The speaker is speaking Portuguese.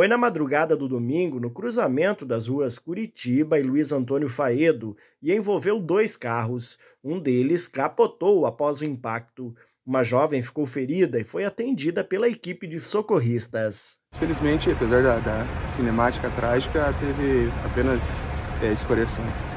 Foi na madrugada do domingo, no cruzamento das ruas Curitiba e Luiz Antônio Faedo, e envolveu dois carros. Um deles capotou após o impacto. Uma jovem ficou ferida e foi atendida pela equipe de socorristas. Felizmente, apesar da, da cinemática trágica, teve apenas é, escoriações.